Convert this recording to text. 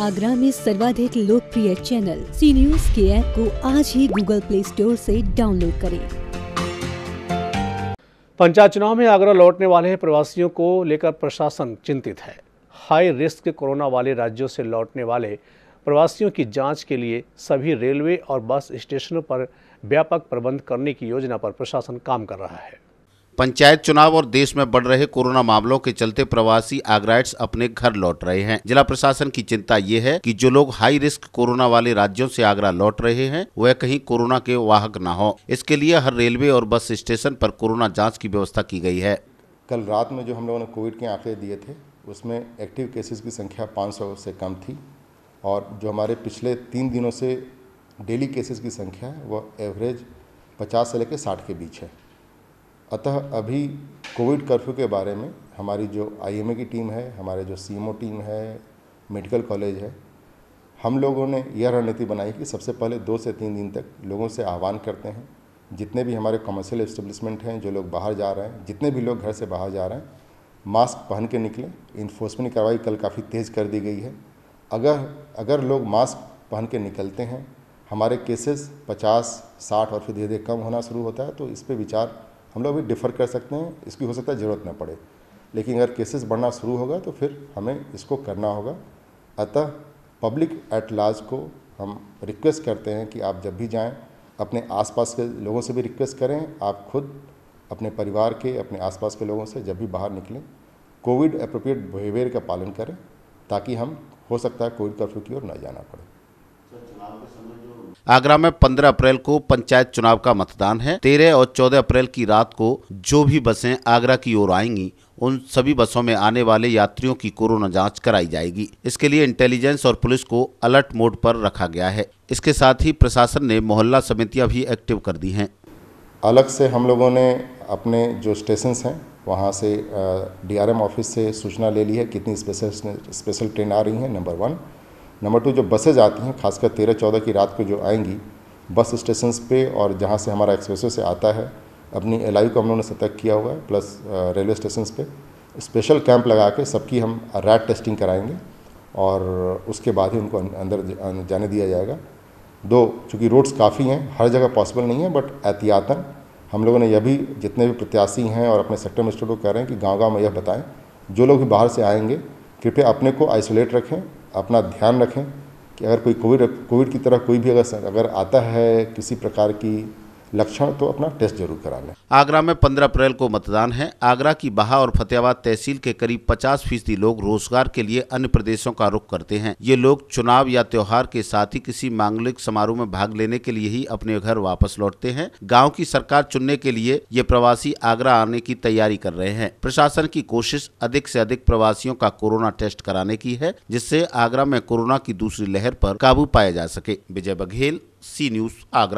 आगरा में सर्वाधिक लोकप्रिय चैनल सी न्यूज के ऐप को आज ही गूगल प्ले स्टोर से डाउनलोड करें पंचायत चुनाव में आगरा लौटने वाले प्रवासियों को लेकर प्रशासन चिंतित है हाई रिस्क कोरोना वाले राज्यों से लौटने वाले प्रवासियों की जांच के लिए सभी रेलवे और बस स्टेशनों पर व्यापक प्रबंध करने की योजना पर प्रशासन काम कर रहा है पंचायत चुनाव और देश में बढ़ रहे कोरोना मामलों के चलते प्रवासी आग्राइट्स अपने घर लौट रहे हैं जिला प्रशासन की चिंता ये है कि जो लोग हाई रिस्क कोरोना वाले राज्यों से आगरा लौट रहे हैं वह कहीं कोरोना के वाहक न हो इसके लिए हर रेलवे और बस स्टेशन पर कोरोना जाँच की व्यवस्था की गई है कल रात में जो हम लोगों ने कोविड के आंकड़े दिए थे उसमें एक्टिव केसेज की संख्या पाँच से कम थी और जो हमारे पिछले तीन दिनों से डेली केसेज की संख्या है वह एवरेज पचास से लेकर साठ के बीच है अतः अभी कोविड कर्फ्यू के बारे में हमारी जो आईएमए की टीम है हमारे जो सीएमओ टीम है मेडिकल कॉलेज है हम लोगों ने यह रणनीति बनाई कि सबसे पहले दो से तीन दिन तक लोगों से आह्वान करते हैं जितने भी हमारे कमर्शियल इस्टेब्लिशमेंट हैं जो लोग बाहर जा रहे हैं जितने भी लोग घर से बाहर जा रहे हैं मास्क पहन के निकलें इन्फोर्समेंट कार्रवाई कल काफ़ी तेज़ कर दी गई है अगर अगर लोग मास्क पहन के निकलते हैं हमारे केसेस 50, 60 और फिर धीरे धीरे कम होना शुरू होता है तो इस पर विचार हम लोग भी डिफ़र कर सकते हैं इसकी हो सकता है ज़रूरत न पड़े लेकिन अगर केसेस बढ़ना शुरू होगा तो फिर हमें इसको करना होगा अतः पब्लिक एट लार्ज को हम रिक्वेस्ट करते हैं कि आप जब भी जाएं अपने आसपास के लोगों से भी रिक्वेस्ट करें आप खुद अपने परिवार के अपने आसपास के लोगों से जब भी बाहर निकलें कोविड अप्रोप्रिएट बिहेवियर का पालन करें ताकि हम हो सकता है कोविड कर्फ्यू की ओर न जाना पड़े आगरा में 15 अप्रैल को पंचायत चुनाव का मतदान है 13 और 14 अप्रैल की रात को जो भी बसें आगरा की ओर आएंगी उन सभी बसों में आने वाले यात्रियों की कोरोना जांच कराई जाएगी इसके लिए इंटेलिजेंस और पुलिस को अलर्ट मोड पर रखा गया है इसके साथ ही प्रशासन ने मोहल्ला समितियां भी एक्टिव कर दी हैं अलग से हम लोगों ने अपने जो स्टेशन हैं वहाँ से डी ऑफिस से सूचना ले ली है कितनी स्पेशल स्पेशल ट्रेन आ रही हैं नंबर वन नंबर टू जो बसेज आती हैं खासकर तेरह चौदह की रात को जो आएंगी बस स्टेशन पे और जहाँ से हमारा एक्सप्रेस से आता है अपनी एल को हम लोगों ने सतर्क किया हुआ है प्लस रेलवे स्टेशन पे स्पेशल कैंप लगा के सबकी हम रैट टेस्टिंग कराएंगे और उसके बाद ही उनको अं, अंदर अं, जाने दिया जाएगा दो चूँकि रोड्स काफ़ी हैं हर जगह पॉसिबल नहीं है बट एहतियातन हम लोगों ने यह भी जितने भी प्रत्याशी हैं और अपने सेक्टर में स्टूडेंट कह रहे हैं कि गांव गांव में यह बताएं जो लोग भी बाहर से आएंगे कृपया अपने को आइसोलेट रखें अपना ध्यान रखें कि अगर कोई कोविड कोविड की तरह कोई भी अगर अगर आता है किसी प्रकार की लक्षण तो अपना टेस्ट जरूर करा लें आगरा में पंद्रह अप्रैल को मतदान है आगरा की बहा और फतेहाबाद तहसील के करीब पचास फीसदी लोग रोजगार के लिए अन्य प्रदेशों का रुख करते हैं ये लोग चुनाव या त्योहार के साथ ही किसी मांगलिक समारोह में भाग लेने के लिए ही अपने घर वापस लौटते हैं गाँव की सरकार चुनने के लिए ये प्रवासी आगरा आने की तैयारी कर रहे हैं प्रशासन की कोशिश अधिक ऐसी अधिक प्रवासियों का कोरोना टेस्ट कराने की है जिससे आगरा में कोरोना की दूसरी लहर आरोप काबू पाया जा सके विजय बघेल सी न्यूज आगरा